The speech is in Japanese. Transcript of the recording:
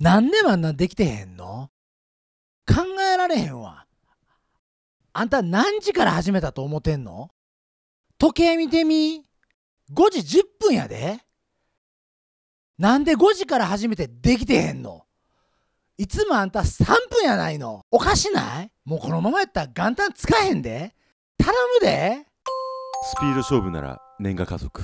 何であんなできてへんの考えられへんわ。あんた何時から始めたと思ってんの時計見てみ。5時10分やで。なんで5時から始めてできてへんのいつもあんた3分やないの。おかしないもうこのままやったら元旦使えへんで。頼むで。スピード勝負なら年賀家族。